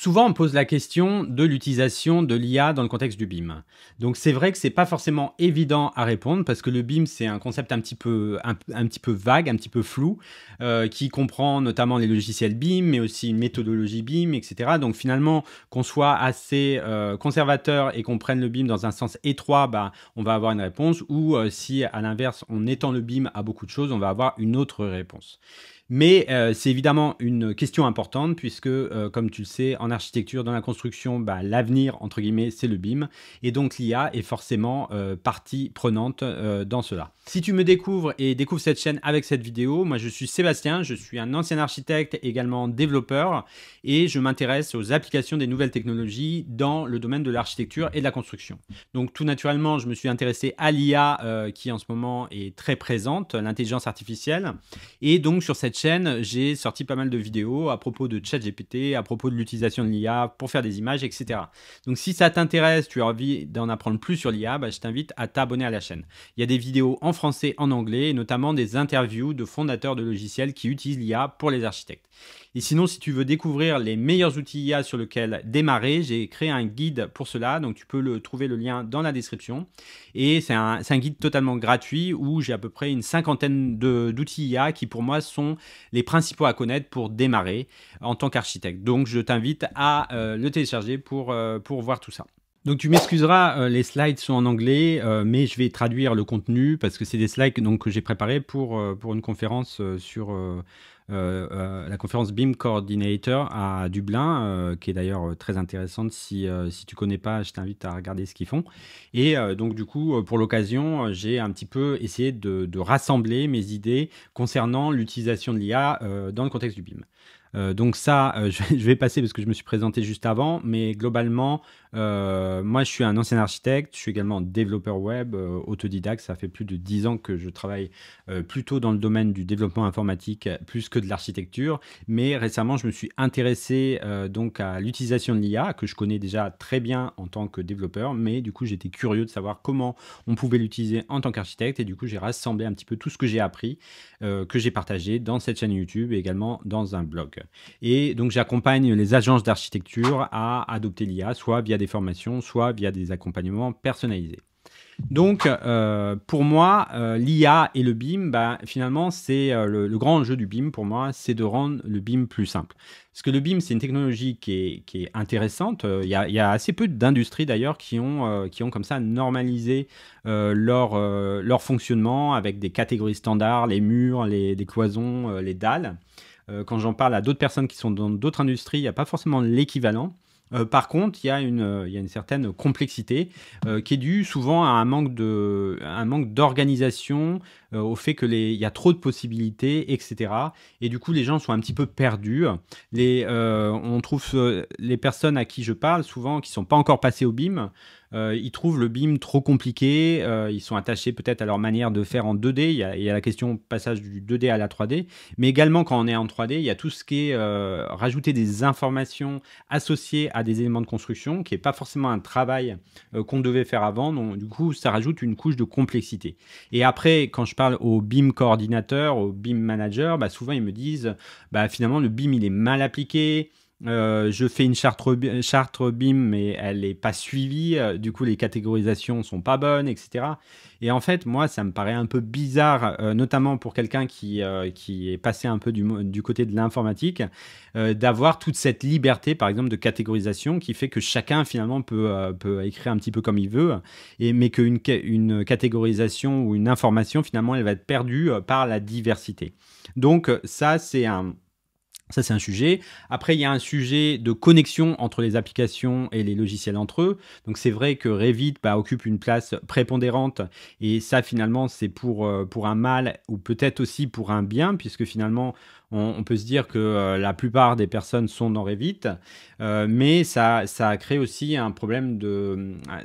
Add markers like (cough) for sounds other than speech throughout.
Souvent, on pose la question de l'utilisation de l'IA dans le contexte du BIM. Donc, c'est vrai que c'est pas forcément évident à répondre parce que le BIM, c'est un concept un petit peu, un, petit peu vague, un petit peu flou, euh, qui comprend notamment les logiciels BIM, mais aussi une méthodologie BIM, etc. Donc, finalement, qu'on soit assez euh, conservateur et qu'on prenne le BIM dans un sens étroit, bah, on va avoir une réponse. Ou euh, si, à l'inverse, on étend le BIM à beaucoup de choses, on va avoir une autre réponse. Mais euh, c'est évidemment une question importante puisque, euh, comme tu le sais, en architecture, dans la construction, bah, l'avenir, entre guillemets, c'est le BIM. Et donc l'IA est forcément euh, partie prenante dans cela. Si tu me découvres et découvres cette chaîne avec cette vidéo, moi je suis Sébastien, je suis un ancien architecte, également développeur, et je m'intéresse aux applications des nouvelles technologies dans le domaine de l'architecture et de la construction. Donc tout naturellement, je me suis intéressé à l'IA qui en ce moment est très présente, l'intelligence artificielle. Et donc sur cette chaîne, j'ai sorti pas mal de vidéos à propos de ChatGPT, à propos de l'utilisation de l'IA pour faire des images, etc. Donc si ça t'intéresse, tu as envie d'en apprendre plus sur l'IA, bah, je t'invite à t'abonner à la chaîne. Il y a des vidéos en français, en anglais, et notamment des interviews de fondateurs de logiciels qui utilisent l'IA pour les architectes. Et sinon, si tu veux découvrir les meilleurs outils IA sur lesquels démarrer, j'ai créé un guide pour cela. Donc, tu peux le, trouver le lien dans la description. Et c'est un, guide totalement gratuit où j'ai à peu près une cinquantaine d'outils IA qui, pour moi, sont les principaux à connaître pour démarrer en tant qu'architecte. Donc, je t'invite à euh, le télécharger euh, pour voir tout ça. Donc tu m'excuseras, euh, les slides sont en anglais, euh, mais je vais traduire le contenu parce que c'est des slides que j'ai préparés pour, euh, pour une conférence sur la conférence BIM Coordinator à Dublin, qui est d'ailleurs très intéressante. Si, si tu ne connais pas, je t'invite à regarder ce qu'ils font. Et donc du coup, pour l'occasion, j'ai un petit peu essayé de, rassembler mes idées concernant l'utilisation de l'IA dans le contexte du BIM. donc ça, (laughs) je, vais passer parce que je me suis présenté juste avant, mais globalement, euh, moi, je suis un ancien architecte, je suis également développeur web, euh, autodidacte. Ça fait plus de 10 ans que je travaille euh, plutôt dans le domaine du développement informatique plus que de l'architecture. Mais récemment, je me suis intéressé donc à l'utilisation de l'IA, que je connais déjà très bien en tant que développeur. Mais du coup, j'étais curieux de savoir comment on pouvait l'utiliser en tant qu'architecte. Et du coup, j'ai rassemblé un petit peu tout ce que j'ai appris, que j'ai partagé dans cette chaîne YouTube et également dans un blog. Et donc, j'accompagne les agences d'architecture à adopter l'IA, soit via des formations, soit via des accompagnements personnalisés. Donc, euh, pour moi, euh, l'IA et le BIM, bah, finalement, c'est euh, le, grand enjeu du BIM pour moi, c'est de rendre le BIM plus simple. Parce que le BIM, c'est une technologie qui est, intéressante. Il y, a, assez peu d'industries d'ailleurs qui ont, qui ont comme ça normalisé leur, leur fonctionnement avec des catégories standards, les murs, les, les cloisons, les dalles. quand j'en parle à d'autres personnes qui sont dans d'autres industries, il n'y a pas forcément l'équivalent. Euh, par contre, il y, a une, euh, certaine complexité euh, qui est due souvent à un manque d'organisation, au fait qu'il y a trop de possibilités, etc. Et du coup, les gens sont un petit peu perdus. on trouve les personnes à qui je parle souvent qui ne sont pas encore passées au BIM, euh, ils trouvent le BIM trop compliqué, euh, ils sont attachés peut-être à leur manière de faire en 2D, il y, a, la question passage du 2D à la 3D, mais également quand on est en 3D, il y a tout ce qui est euh, rajouter des informations associées à des éléments de construction, qui n'est pas forcément un travail qu'on devait faire avant, donc du coup ça rajoute une couche de complexité. Et après, quand je parle au BIM coordinateur, au BIM manager, bah, souvent ils me disent, bah, finalement le BIM il est mal appliqué, euh, je fais une charte, charte BIM, mais elle n'est pas suivie. Euh, du coup, les catégorisations sont pas bonnes, etc. Et en fait, moi, ça me paraît un peu bizarre, euh, notamment pour quelqu'un qui, qui est passé un peu du, du côté de l'informatique, d'avoir toute cette liberté, par exemple, de catégorisation qui fait que chacun, finalement, peut, peut écrire un petit peu comme il veut, et, mais qu'une une catégorisation ou une information, finalement, elle va être perdue par la diversité. Donc, ça, c'est un ça, c'est un sujet. Après, il y a un sujet de connexion entre les applications et les logiciels entre eux. Donc, c'est vrai que Revit bah, occupe une place prépondérante. Et ça, finalement, c'est pour, euh, pour un mal ou peut-être aussi pour un bien, puisque finalement, on, peut se dire que euh, la plupart des personnes sont dans Revit. Euh, mais ça, ça crée aussi un problème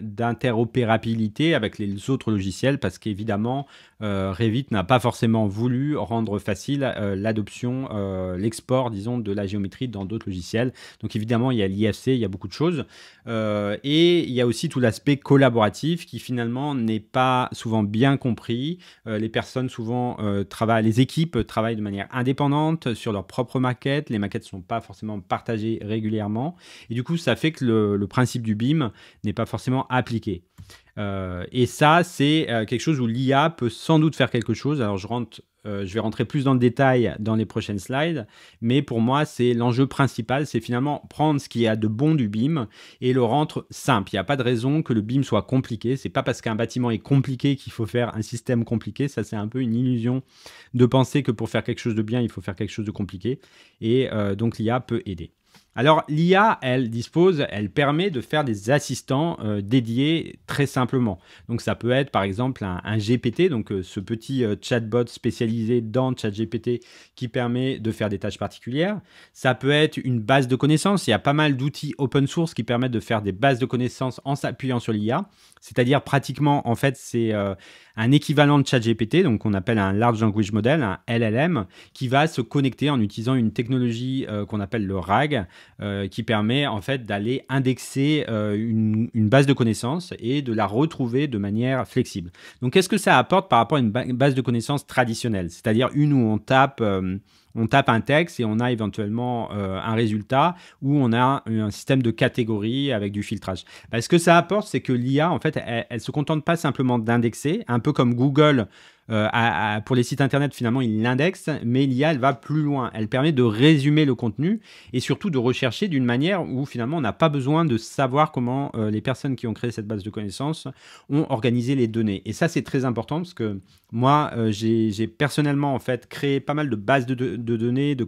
d'interopérabilité avec les autres logiciels, parce qu'évidemment, Revit n'a pas forcément voulu rendre facile l'adoption, l'export disons, de la géométrie dans d'autres logiciels. Donc évidemment, il y a l'IFC, il y a beaucoup de choses. Euh, et il y a aussi tout l'aspect collaboratif qui finalement n'est pas souvent bien compris. Euh, les personnes souvent euh, travaillent, les équipes travaillent de manière indépendante sur leurs propres maquettes. Les maquettes ne sont pas forcément partagées régulièrement. Et du coup, ça fait que le, le principe du BIM n'est pas forcément appliqué. Euh, et ça, c'est euh, quelque chose où l'IA peut sans doute faire quelque chose. Alors, je, rentre, euh, je vais rentrer plus dans le détail dans les prochaines slides, mais pour moi, c'est l'enjeu principal, c'est finalement prendre ce qu'il y a de bon du BIM et le rendre simple. Il n'y a pas de raison que le BIM soit compliqué. C'est pas parce qu'un bâtiment est compliqué qu'il faut faire un système compliqué. Ça, c'est un peu une illusion de penser que pour faire quelque chose de bien, il faut faire quelque chose de compliqué. Et donc, l'IA peut aider. Alors l'IA, elle dispose, elle permet de faire des assistants euh, dédiés très simplement. Donc ça peut être par exemple un, GPT, donc euh, ce petit euh, chatbot spécialisé dans ChatGPT qui permet de faire des tâches particulières. Ça peut être une base de connaissances. Il y a pas mal d'outils open source qui permettent de faire des bases de connaissances en s'appuyant sur l'IA. C'est-à-dire pratiquement, en fait, c'est euh, un équivalent de ChatGPT, donc on appelle un Large Language Model, un LLM, qui va se connecter en utilisant une technologie euh, qu'on appelle le RAG, euh, qui permet en fait d'aller indexer une, une, base de connaissances et de la retrouver de manière flexible. Donc qu'est-ce que ça apporte par rapport à une base de connaissances traditionnelle, c'est-à-dire une où on tape on tape un texte et on a éventuellement euh, un résultat où on a un, système de catégories avec du filtrage. Bah, ce que ça apporte, c'est que l'IA, en fait, elle, ne se contente pas simplement d'indexer, un peu comme Google euh, pour les sites internet, finalement, il l'indexent mais l'IA, elle va plus loin. Elle permet de résumer le contenu et surtout de rechercher d'une manière où finalement on n'a pas besoin de savoir comment euh, les personnes qui ont créé cette base de connaissances ont organisé les données. Et ça, c'est très important parce que moi, euh, j'ai personnellement en fait créé pas mal de bases de, de, de données, de,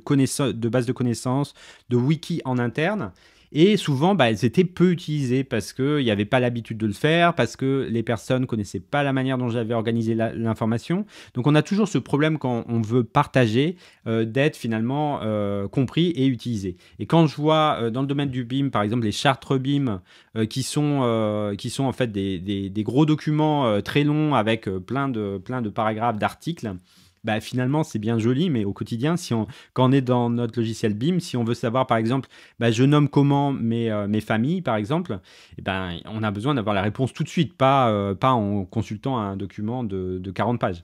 de bases de connaissances, de wiki en interne. Et souvent, bah, elles étaient peu utilisées parce qu'il n'y avait pas l'habitude de le faire, parce que les personnes ne connaissaient pas la manière dont j'avais organisé l'information. Donc on a toujours ce problème quand on veut partager euh, d'être finalement euh, compris et utilisé. Et quand je vois euh, dans le domaine du BIM, par exemple, les chartres BIM, qui, sont, qui sont en fait des, des gros documents très longs avec plein de, plein de paragraphes, d'articles, bah, finalement, c'est bien joli, mais au quotidien, si on, quand on est dans notre logiciel BIM, si on veut savoir, par exemple, bah, je nomme comment mes, euh, mes familles, par exemple, et eh ben, on a besoin d'avoir la réponse tout de suite, pas, euh, pas en consultant un document de, de 40 pages.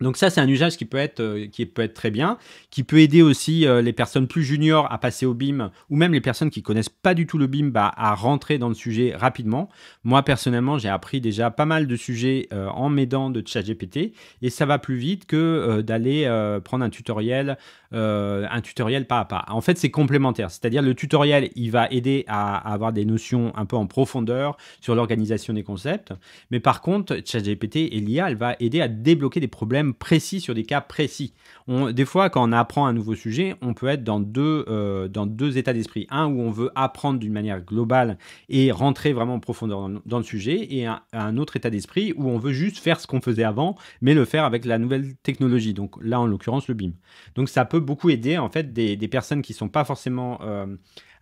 Donc ça, c'est un usage qui peut être euh, qui peut être très bien, qui peut aider aussi euh, les personnes plus juniors à passer au BIM, ou même les personnes qui connaissent pas du tout le BIM bah, à rentrer dans le sujet rapidement. Moi personnellement, j'ai appris déjà pas mal de sujets euh, en m'aidant de ChatGPT, et ça va plus vite que d'aller prendre un tutoriel, un tutoriel pas à pas. En fait, c'est complémentaire, c'est-à-dire le tutoriel, il va aider à, avoir des notions un peu en profondeur sur l'organisation des concepts, mais par contre, ChatGPT et l'IA, elle va aider à débloquer des problèmes précis sur des cas précis. On, des fois, quand on apprend un nouveau sujet, on peut être dans deux, euh, dans deux états d'esprit. Un où on veut apprendre d'une manière globale et rentrer vraiment en profondeur dans, le sujet, et un, autre état d'esprit où on veut juste faire ce qu'on faisait avant, mais le faire avec la nouvelle technologie. Donc là, en l'occurrence, le BIM. Donc ça peut beaucoup aider en fait des, personnes qui sont pas forcément euh,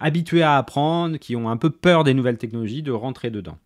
habituées à apprendre, qui ont un peu peur des nouvelles technologies, de rentrer dedans.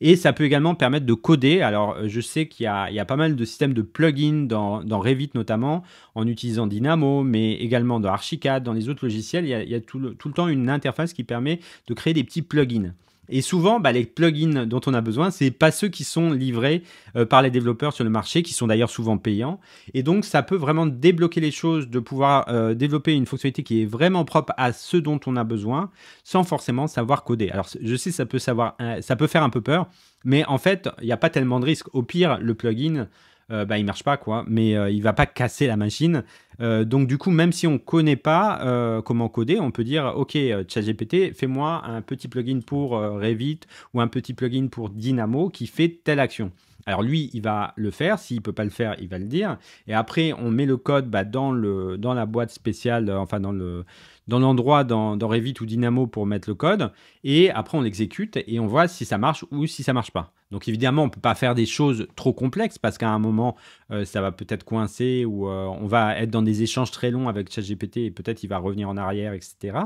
Et ça peut également permettre de coder. Alors, euh, je sais qu'il y, a, pas mal de systèmes de plugins dans, dans Revit notamment, en utilisant Dynamo, mais également dans Archicad, dans les autres logiciels. Il y a, tout, le, temps une interface qui permet de créer des petits plugins. Et souvent, bah, les plugins dont on a besoin, c'est pas ceux qui sont livrés euh, par les développeurs sur le marché, qui sont d'ailleurs souvent payants. Et donc, ça peut vraiment débloquer les choses, de pouvoir euh, développer une fonctionnalité qui est vraiment propre à ce dont on a besoin, sans forcément savoir coder. Alors, je sais, ça peut savoir, euh, ça peut faire un peu peur, mais en fait, il n'y a pas tellement de risques. Au pire, le plugin il euh, ne bah, il marche pas, quoi. Mais euh, il va pas casser la machine. Euh, donc, du coup, même si on connaît pas comment coder, on peut dire Ok, ChatGPT, fais-moi un petit plugin pour Revit ou un petit plugin pour Dynamo qui fait telle action. Alors lui, il va le faire. S'il peut pas le faire, il va le dire. Et après, on met le code bah, dans, le, dans la boîte spéciale, enfin dans le, dans l'endroit dans, Revit ou Dynamo pour mettre le code. Et après, on l'exécute et on voit si ça marche ou si ça marche pas. Donc évidemment, on ne peut pas faire des choses trop complexes parce qu'à un moment, euh, ça va peut-être coincer ou euh, on va être dans des échanges très longs avec ChatGPT et peut-être il va revenir en arrière, etc.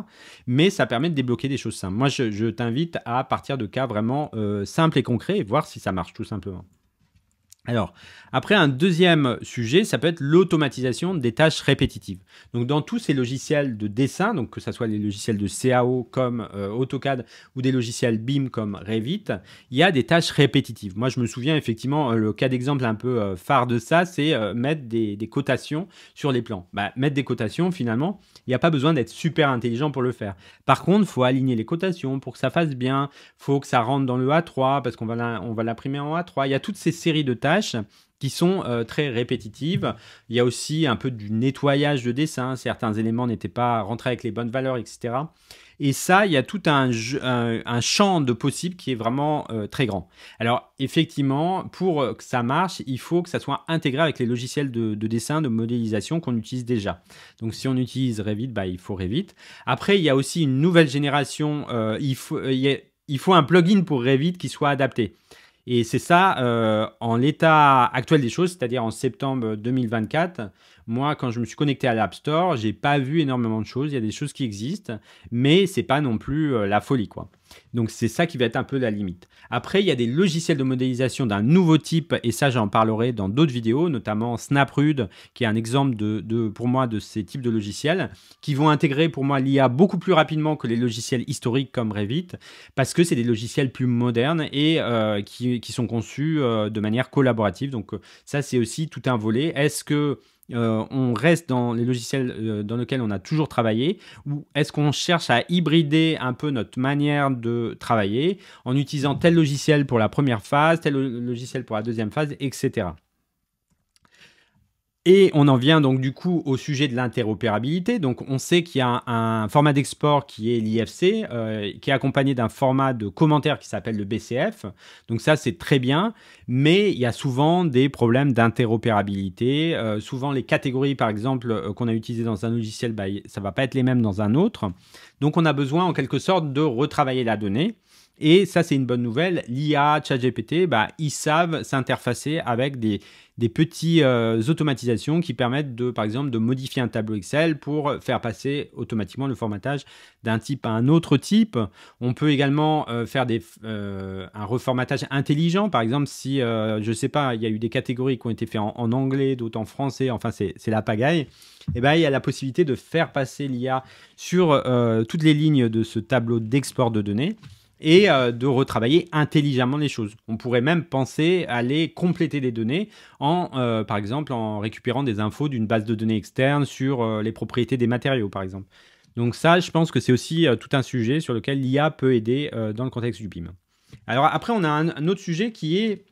Mais ça permet de débloquer des choses simples. Moi, je, t'invite à partir de cas vraiment simple euh, simples et concrets voir si ça marche tout simplement. Alors, après, un deuxième sujet, ça peut être l'automatisation des tâches répétitives. Donc, dans tous ces logiciels de dessin, donc que ce soit les logiciels de CAO comme euh, AutoCAD ou des logiciels BIM comme Revit, il y a des tâches répétitives. Moi, je me souviens effectivement, euh, le cas d'exemple un peu euh, phare de ça, c'est mettre des, cotations sur les plans. Bah, mettre des cotations, finalement, il n'y a pas besoin d'être super intelligent pour le faire. Par contre, il faut aligner les cotations pour que ça fasse bien, faut que ça rentre dans le A3 parce qu'on va l'imprimer en A3. Il y a toutes ces séries de tâches qui sont euh, très répétitives. Il y a aussi un peu du nettoyage de dessin, certains éléments n'étaient pas rentrés avec les bonnes valeurs, etc. Et ça, il y a tout un, champ de possibles qui est vraiment euh, très grand. Alors, effectivement, pour que ça marche, il faut que ça soit intégré avec les logiciels de, dessin, de modélisation qu'on utilise déjà. Donc, si on utilise Revit, bah, il faut Revit. Après, il y a aussi une nouvelle génération. Euh, il, faut, il faut un plugin pour Revit qui soit adapté. Et c'est ça, euh, en l'état actuel des choses, c'est-à-dire en septembre 2024, moi, quand je me suis connecté à l'App Store, j'ai pas vu énormément de choses. Il y a des choses qui existent, mais c'est pas non plus euh, la folie, quoi. Donc c'est ça qui va être un peu la limite. Après, il y a des logiciels de modélisation d'un nouveau type, et ça j'en parlerai dans d'autres vidéos, notamment SnapRude, qui est un exemple de, pour moi de ces types de logiciels, qui vont intégrer pour moi l'IA beaucoup plus rapidement que les logiciels historiques comme Revit, parce que c'est des logiciels plus modernes et euh, qui, sont conçus euh, de manière collaborative. Donc ça c'est aussi tout un volet. Est-ce que euh, on reste dans les logiciels euh, dans lesquels on a toujours travaillé ou est-ce qu'on cherche à hybrider un peu notre manière de travailler en utilisant tel logiciel pour la première phase, tel logiciel pour la deuxième phase, etc. Et on en vient donc du coup au sujet de l'interopérabilité. Donc on sait qu'il y a un, format d'export qui est l'IFC, euh, qui est accompagné d'un format de commentaire qui s'appelle le BCF. Donc ça c'est très bien, mais il y a souvent des problèmes d'interopérabilité. Euh, souvent les catégories par exemple euh, qu'on a utilisées dans un logiciel, bah, ça va pas être les mêmes dans un autre. Donc on a besoin en quelque sorte de retravailler la donnée. Et ça, c'est une bonne nouvelle. L'IA, ChatGPT, bah, ils savent s'interfacer avec des, des petites euh, automatisations qui permettent de, par exemple, de modifier un tableau Excel pour faire passer automatiquement le formatage d'un type à un autre type. On peut également euh, faire des, euh, un reformatage intelligent. Par exemple, si, je ne sais pas, il y a eu des catégories qui ont été faites en, anglais, d'autres en français, enfin, c'est la pagaille. Et eh ben, il y a la possibilité de faire passer l'IA sur toutes les lignes de ce tableau d'export de données et euh, de retravailler intelligemment les choses. On pourrait même penser à aller compléter des données en, euh, par exemple, en récupérant des infos d'une base de données externe sur euh, les propriétés des matériaux, par exemple. Donc ça, je pense que c'est aussi tout un sujet sur lequel l'IA peut aider dans le contexte du BIM. Alors après, on a un autre sujet qui est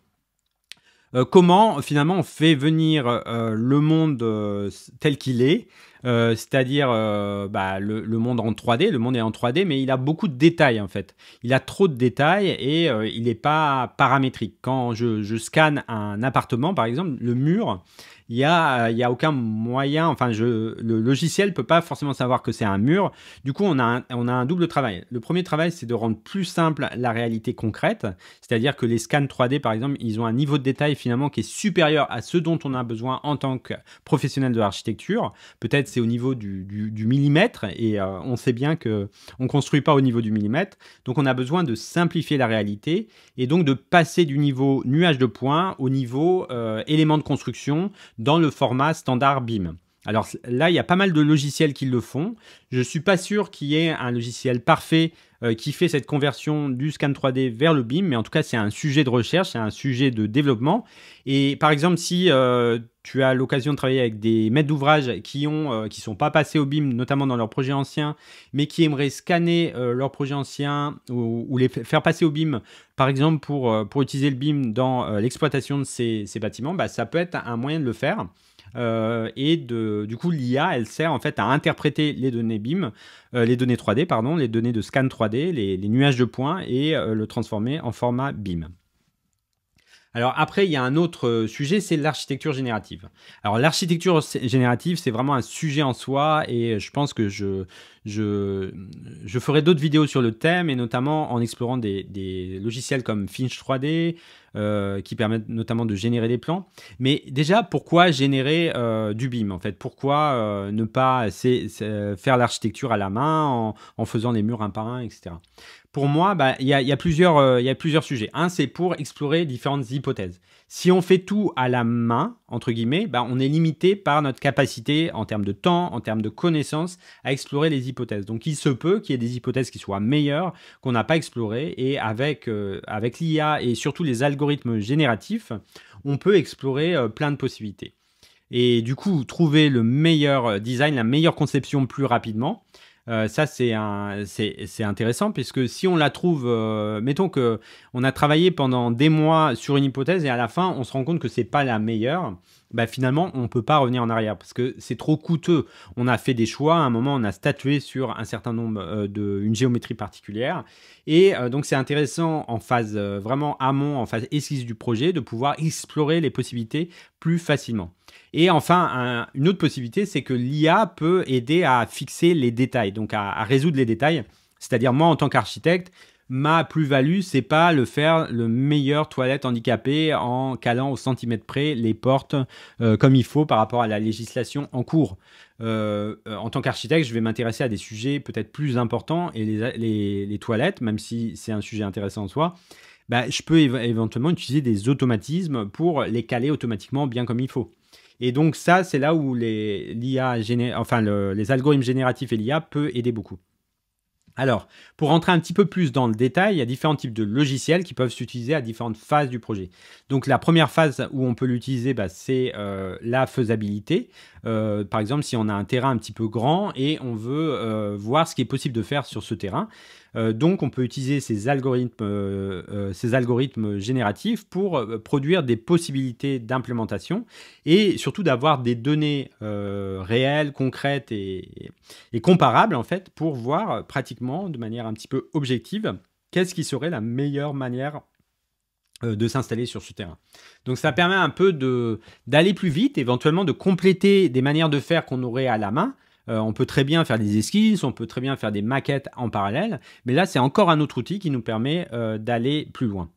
comment finalement on fait venir le monde tel qu'il est euh, c'est-à-dire euh, bah, le, monde en 3D, le monde est en 3D, mais il a beaucoup de détails en fait. Il a trop de détails et euh, il n'est pas paramétrique. Quand je, scanne un appartement, par exemple, le mur, il n'y a, y a aucun moyen, enfin je, le logiciel ne peut pas forcément savoir que c'est un mur. Du coup, on a un, on a un double travail. Le premier travail, c'est de rendre plus simple la réalité concrète, c'est-à-dire que les scans 3D, par exemple, ils ont un niveau de détail finalement qui est supérieur à ce dont on a besoin en tant que professionnel de l'architecture. Peut-être c'est au niveau du, millimètre, et euh, on sait bien qu'on ne construit pas au niveau du millimètre, donc on a besoin de simplifier la réalité, et donc de passer du niveau nuage de points au niveau euh, élément de construction dans le format standard BIM. Alors là, il y a pas mal de logiciels qui le font. Je ne suis pas sûr qu'il y ait un logiciel parfait euh, qui fait cette conversion du scan 3D vers le BIM, mais en tout cas, c'est un sujet de recherche, c'est un sujet de développement. Et par exemple, si euh, tu as l'occasion de travailler avec des maîtres d'ouvrage qui ne euh, sont pas passés au BIM, notamment dans leurs projets anciens, mais qui aimeraient scanner leurs projets anciens ou, les faire passer au BIM, par exemple pour, utiliser le BIM dans l'exploitation de ces, bâtiments, bah, ça peut être un moyen de le faire. Euh, et du coup, l'IA, elle sert en fait à interpréter les données BIM, euh, les données 3D, pardon, les données de scan 3D, les, nuages de points et euh, le transformer en format BIM. Alors après, il y a un autre sujet, c'est l'architecture générative. Alors l'architecture générative, c'est vraiment un sujet en soi et je pense que je, ferai d'autres vidéos sur le thème et notamment en explorant des, des logiciels comme Finch 3D, euh, qui permettent notamment de générer des plans. Mais déjà, pourquoi générer euh, du BIM en fait Pourquoi euh, ne pas faire l'architecture à la main en, faisant les murs un par un, etc. Pour moi, bah, il y, a, plusieurs, y a plusieurs sujets. Un, c'est pour explorer différentes hypothèses. Si on fait tout à la main, entre guillemets, bah, on est limité par notre capacité en termes de temps, en termes de connaissances, à explorer les hypothèses. Donc il se peut qu'il y ait des hypothèses qui soient meilleures, qu'on n'a pas explorées, et avec, avec l'IA et surtout les algorithmes, génératif on peut explorer euh, plein de possibilités. Et du coup, trouver le meilleur euh, design, la meilleure conception plus rapidement, euh, ça, c'est intéressant puisque si on la trouve, euh, mettons que on a travaillé pendant des mois sur une hypothèse et à la fin, on se rend compte que ce n'est pas la meilleure. Bah, finalement, on ne peut pas revenir en arrière parce que c'est trop coûteux. On a fait des choix. À un moment, on a statué sur un certain nombre euh, d'une géométrie particulière. Et donc, c'est intéressant en phase vraiment amont, en phase esquisse du projet, de pouvoir explorer les possibilités plus facilement. Et enfin, une autre possibilité, c'est que l'IA peut aider à fixer les détails, donc à, résoudre les détails. C'est-à-dire, moi, en tant qu'architecte, ma plus-value, c'est pas le faire le meilleur toilette handicapée en calant au centimètre près les portes euh, comme il faut par rapport à la législation en cours. Euh, en tant qu'architecte, je vais m'intéresser à des sujets peut-être plus importants et les, toilettes, même si c'est un sujet intéressant en soi, bah, je peux éventuellement utiliser des automatismes pour les caler automatiquement bien comme il faut. Et donc ça, c'est là où les, enfin, les algorithmes génératifs et l'IA peut aider beaucoup. Alors, pour rentrer un petit peu plus dans le détail, il y a différents types de logiciels qui peuvent s'utiliser à différentes phases du projet. Donc, la première phase où on peut l'utiliser, bah, c'est euh, la faisabilité. Euh, par exemple, si on a un terrain un petit peu grand et on veut euh, voir ce qui est possible de faire sur ce terrain, euh, donc, on peut utiliser ces algorithmes, euh, euh, génératifs pour produire des possibilités d'implémentation et surtout d'avoir des données réelles, concrètes et, comparables en fait pour voir pratiquement de manière un petit peu objective qu'est-ce qui serait la meilleure manière de s'installer sur ce terrain. Donc ça permet un peu d'aller plus vite, éventuellement de compléter des manières de faire qu'on aurait à la main euh, on peut très bien faire des esquisses, on peut très bien faire des maquettes en parallèle, mais là, c'est encore un autre outil qui nous permet euh, d'aller plus loin.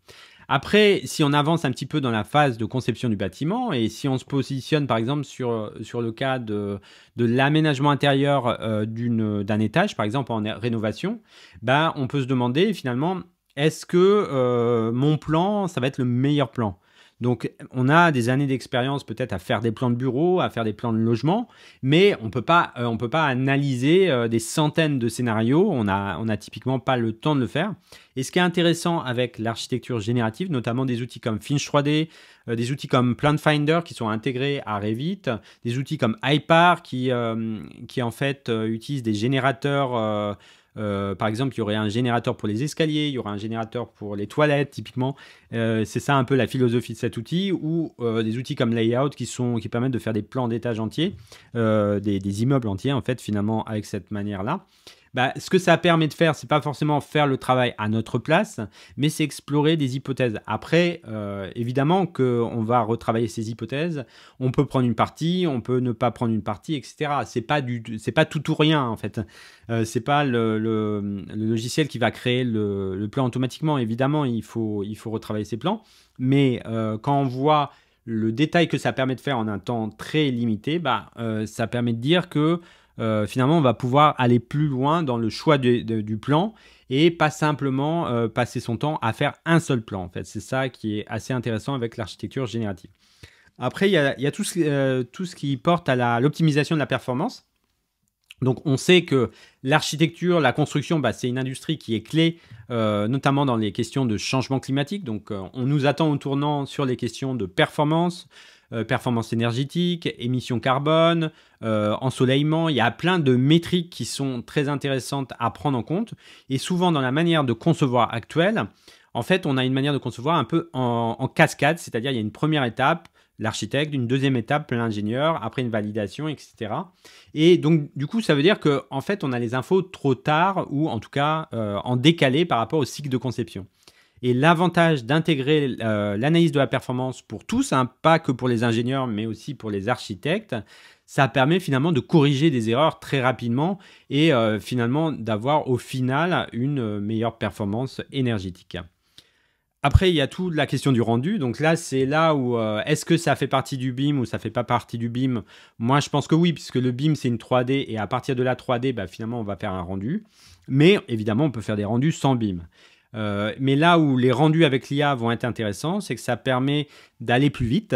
Après, si on avance un petit peu dans la phase de conception du bâtiment, et si on se positionne par exemple sur, euh, sur le cas de, l'aménagement intérieur d'un étage, par exemple en rénovation, bah, on peut se demander finalement, est-ce que mon plan, ça va être le meilleur plan donc, on a des années d'expérience peut-être à faire des plans de bureau, à faire des plans de logement, mais on peut pas, euh, on peut pas analyser euh, des centaines de scénarios. On a, on typiquement pas le temps de le faire. Et ce qui est intéressant avec l'architecture générative, notamment des outils comme Finch 3D, euh, des outils comme Plant Finder qui sont intégrés à Revit, des outils comme iPar qui, qui en fait utilisent des générateurs euh, par exemple, il y aurait un générateur pour les escaliers, il y aurait un générateur pour les toilettes, typiquement. Euh, c'est ça un peu la philosophie de cet outil, ou euh, des outils comme Layout qui, sont, qui permettent de faire des plans d'étage entiers, des, immeubles entiers, en fait, finalement, avec cette manière-là. Bah, ce que ça permet de faire, c'est pas forcément faire le travail à notre place, mais c'est explorer des hypothèses. Après, euh, évidemment qu'on va retravailler ces hypothèses. On peut prendre une partie, on peut ne pas prendre une partie, etc. C'est pas du, c'est pas tout ou rien en fait. Euh, c'est pas le, le, logiciel qui va créer le, le, plan automatiquement. Évidemment, il faut, il faut retravailler ses plans. Mais euh, quand on voit le détail que ça permet de faire en un temps très limité, bah, euh, ça permet de dire que euh, finalement, on va pouvoir aller plus loin dans le choix du, plan et pas simplement euh, passer son temps à faire un seul plan. En fait, c'est ça qui est assez intéressant avec l'architecture générative. Après, il y a, euh, tout, ce, qui porte à l'optimisation de la performance. Donc, on sait que l'architecture, la construction, bah, c'est une industrie qui est clé, notamment dans les questions de changement climatique. Donc, on nous attend au tournant sur les questions de performance, euh, performance énergétique, émissions carbone, euh, ensoleillement. Il y a plein de métriques qui sont très intéressantes à prendre en compte. Et souvent, dans la manière de concevoir actuelle, en fait, on a une manière de concevoir un peu en, cascade, c'est-à-dire il y a une première étape, l'architecte, une deuxième étape, l'ingénieur, après une validation, etc. Et donc, du coup, ça veut dire qu'en fait, on a les infos trop tard ou en tout cas euh, en décalé par rapport au cycle de conception. Et l'avantage d'intégrer euh, l'analyse de la performance pour tous, hein, pas que pour les ingénieurs, mais aussi pour les architectes, ça permet finalement de corriger des erreurs très rapidement et euh, finalement d'avoir au final une euh, meilleure performance énergétique. Après, il y a toute la question du rendu. Donc là, c'est là où est-ce que ça fait partie du BIM ou ça fait pas partie du BIM Moi, je pense que oui, puisque le BIM, c'est une 3D et à partir de la 3D, bah, finalement, on va faire un rendu. Mais évidemment, on peut faire des rendus sans BIM. Euh, mais là où les rendus avec l'IA vont être intéressants, c'est que ça permet d'aller plus vite.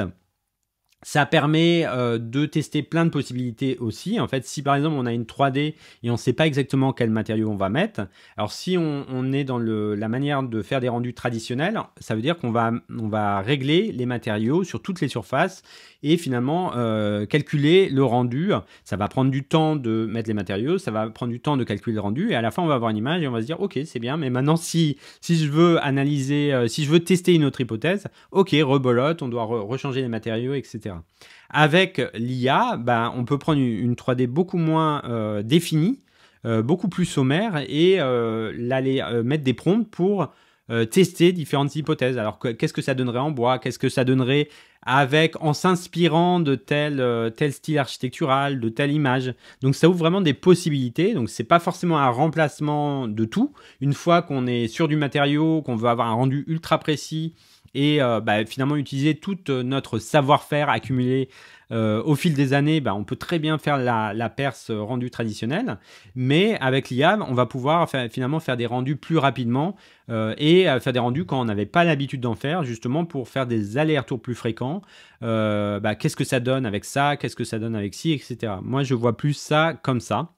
Ça permet euh, de tester plein de possibilités aussi. En fait, si par exemple on a une 3D et on ne sait pas exactement quel matériau on va mettre, alors si on, est dans la manière de faire des rendus traditionnels, ça veut dire qu'on va, régler les matériaux sur toutes les surfaces et finalement euh, calculer le rendu. Ça va prendre du temps de mettre les matériaux, ça va prendre du temps de calculer le rendu et à la fin on va avoir une image et on va se dire ok c'est bien, mais maintenant si, si je veux analyser, euh, si je veux tester une autre hypothèse, ok rebolote, on doit rechanger les matériaux, etc. Avec l'IA, ben, on peut prendre une, 3D beaucoup moins euh, définie, euh, beaucoup plus sommaire, et euh, l'aller mettre des prompts pour tester différentes hypothèses. Alors, qu'est-ce que ça donnerait en bois Qu'est-ce que ça donnerait avec, en s'inspirant de tel, style architectural, de telle image Donc, ça ouvre vraiment des possibilités. Donc, ce n'est pas forcément un remplacement de tout. Une fois qu'on est sûr du matériau, qu'on veut avoir un rendu ultra précis, et euh, bah, finalement utiliser tout euh, notre savoir-faire accumulé euh, au fil des années, bah, on peut très bien faire la, la perce rendue traditionnelle, mais avec l'IA, on va pouvoir finalement faire des rendus plus rapidement et faire des rendus quand on n'avait pas l'habitude d'en faire, justement pour faire des allers-retours plus fréquents. Bah, qu'est-ce que ça donne avec ça Qu'est-ce que ça donne avec ci, etc. Moi, je vois plus ça comme ça,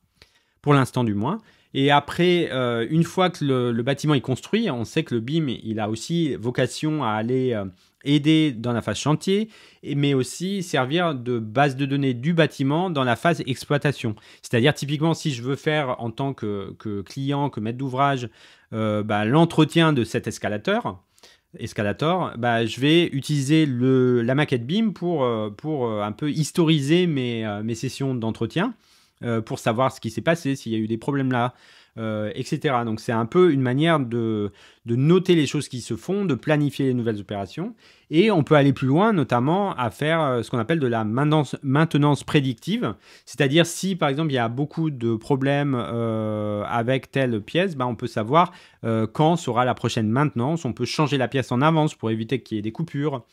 pour l'instant du moins. Et après, euh, une fois que le, bâtiment est construit, on sait que le BIM, il a aussi vocation à aller euh, aider dans la phase chantier, mais aussi servir de base de données du bâtiment dans la phase exploitation. C'est-à-dire, typiquement, si je veux faire en tant que, client, que maître d'ouvrage, euh, bah, l'entretien de cet escalateur, escalator, bah, je vais utiliser la maquette BIM pour, pour un peu historiser mes, mes sessions d'entretien. Euh, pour savoir ce qui s'est passé, s'il y a eu des problèmes là, euh, etc. Donc c'est un peu une manière de, noter les choses qui se font, de planifier les nouvelles opérations. Et on peut aller plus loin, notamment à faire euh, ce qu'on appelle de la maintenance, prédictive. C'est-à-dire si par exemple il y a beaucoup de problèmes avec telle pièce, ben, on peut savoir quand sera la prochaine maintenance. On peut changer la pièce en avance pour éviter qu'il y ait des coupures.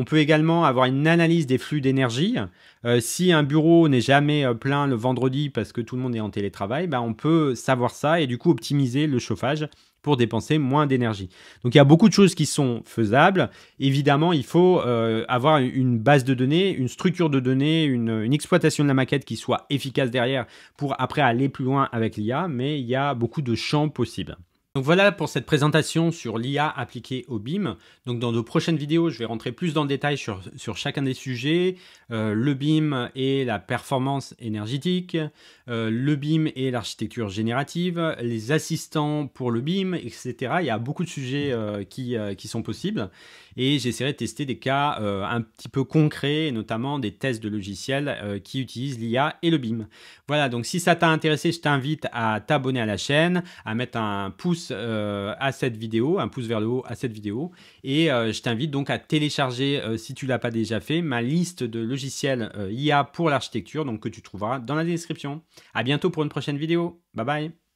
On peut également avoir une analyse des flux d'énergie. Euh, si un bureau n'est jamais euh, plein le vendredi parce que tout le monde est en télétravail, bah, on peut savoir ça et du coup optimiser le chauffage pour dépenser moins d'énergie. Donc il y a beaucoup de choses qui sont faisables. Évidemment, il faut euh, avoir une base de données, une structure de données, une, exploitation de la maquette qui soit efficace derrière pour après aller plus loin avec l'IA, mais il y a beaucoup de champs possibles. Donc voilà pour cette présentation sur l'IA appliquée au BIM. Donc dans de prochaines vidéos, je vais rentrer plus dans le détail sur, chacun des sujets, euh, le BIM et la performance énergétique, euh, le BIM et l'architecture générative, les assistants pour le BIM, etc. Il y a beaucoup de sujets euh, qui, qui sont possibles. Et j'essaierai de tester des cas euh, un petit peu concrets, notamment des tests de logiciels euh, qui utilisent l'IA et le BIM. Voilà, donc si ça t'a intéressé, je t'invite à t'abonner à la chaîne, à mettre un pouce euh, à cette vidéo, un pouce vers le haut à cette vidéo. Et je t'invite donc à télécharger, si tu ne l'as pas déjà fait, ma liste de logiciels IA pour l'architecture, donc que tu trouveras dans la description. À bientôt pour une prochaine vidéo. Bye bye